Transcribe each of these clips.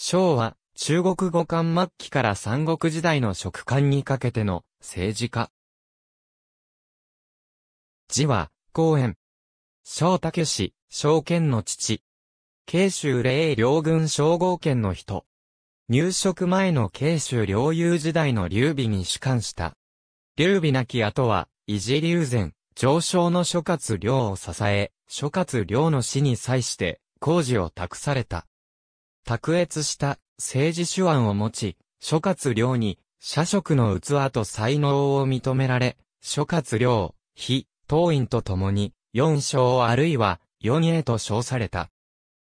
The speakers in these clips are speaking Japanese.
昭和、中国語漢末期から三国時代の食漢にかけての政治家。字は、公園。昭武氏、昭剣の父。慶州霊両軍称号県の人。入植前の慶州領有時代の劉備に主管した。劉備なき後は、維持劉禅、上昇の諸葛亮を支え、諸葛亮の死に際して、工事を託された。卓越した政治手腕を持ち、諸葛亮に、社職の器と才能を認められ、諸葛亮、非、党員と共に、四章あるいは、四へと称された。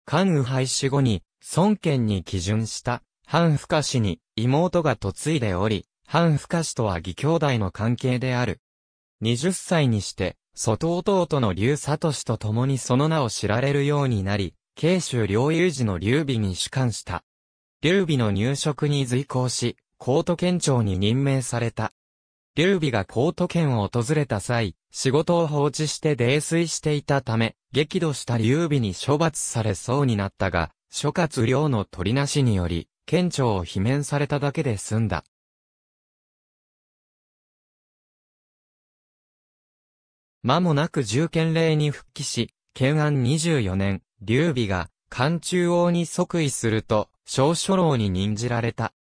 関羽廃止後に、孫権に基準した、半不可氏に、妹が嫁いでおり、半不可氏とは義兄弟の関係である。20歳にして、外弟の劉氏と共にその名を知られるようになり、慶州領有時の劉備に主管した。劉備の入職に随行し、高都県庁に任命された。劉備が高都県を訪れた際、仕事を放置して泥酔していたため、激怒した劉備に処罰されそうになったが、諸葛亮の取りなしにより、県庁を罷免されただけで済んだ。間もなく重県令に復帰し、県安24年、劉備が漢中王に即位すると、小書老に任じられた。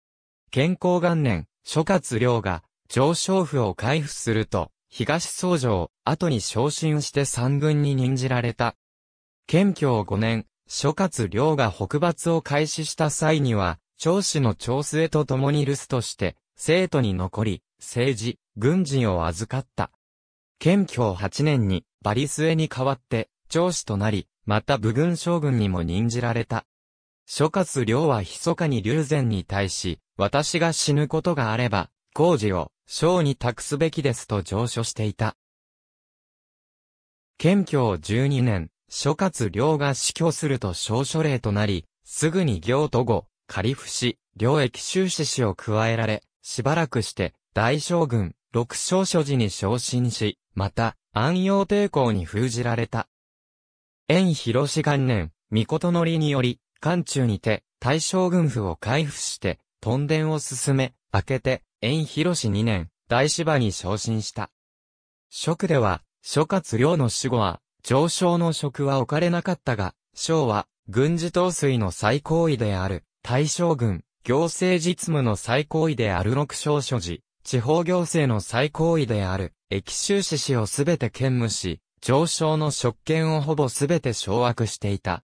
健康元年、諸葛亮が上昇府を開府すると、東僧城、後に昇進して三軍に任じられた。県虚五年、諸葛亮が北伐を開始した際には、長子の長末と共に留守として、生徒に残り、政治、軍事を預かった。県虚八年に、バリスエに代わって、長子となり、また武軍将軍にも任じられた。諸葛亮は密かに龍禅に対し、私が死ぬことがあれば、工事を、将に託すべきですと上書していた。謙虚12年、諸葛亮が死去すると少書令となり、すぐに行都後、仮伏し、領益修士氏を加えられ、しばらくして、大将軍、六将所寺に昇進し、また、安陽抵抗に封じられた。円広し元年、御事のりにより、関中にて、大将軍府を開府して、とんでんを進め、明けて、円広し二年、大芝に昇進した。職では、諸葛亮の死後は、上昇の職は置かれなかったが、将は、軍事統帥の最高位である、大将軍、行政実務の最高位である六将所持、地方行政の最高位である、駅州市氏をすべて兼務し、上昇の職権をほぼすべて掌握していた。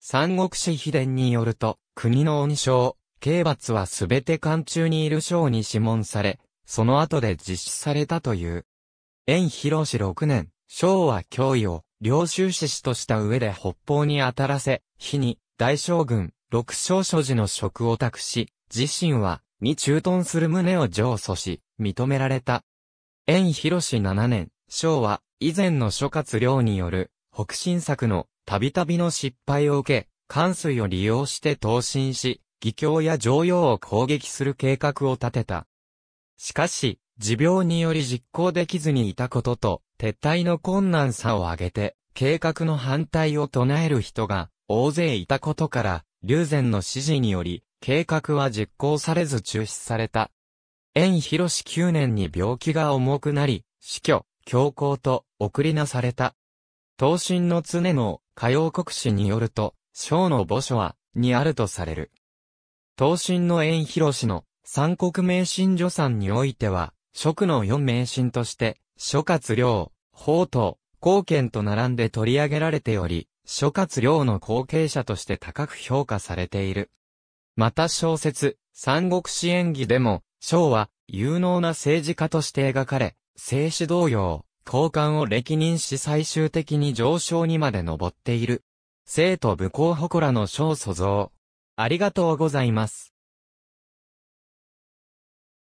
三国志秘伝によると、国の恩将、刑罰はすべて漢中にいる将に諮問され、その後で実施されたという。延広氏6年、賞は脅威を、領収志士とした上で北方に当たらせ、日に、大将軍、六将所持の職を託し、自身は、に駐屯する旨を上訴し、認められた。延広氏7年、賞は、以前の諸葛亮による北進策のたびたびの失敗を受け、関水を利用して投進し、義教や常用を攻撃する計画を立てた。しかし、持病により実行できずにいたことと、撤退の困難さを挙げて、計画の反対を唱える人が大勢いたことから、龍禅の指示により、計画は実行されず中止された。縁広し9年に病気が重くなり、死去。教皇と送りなされた。東進の常の歌謡国史によると、章の墓所は、にあるとされる。東進の縁広氏の三国名神助産においては、君の四名神として、諸葛亮、宝刀、後見と並んで取り上げられており、諸葛亮の後継者として高く評価されている。また小説、三国志演義でも、章は有能な政治家として描かれ、静止同様、交換を歴任し最終的に上昇にまで上っている。生徒武功祠の小祖像。ありがとうございます。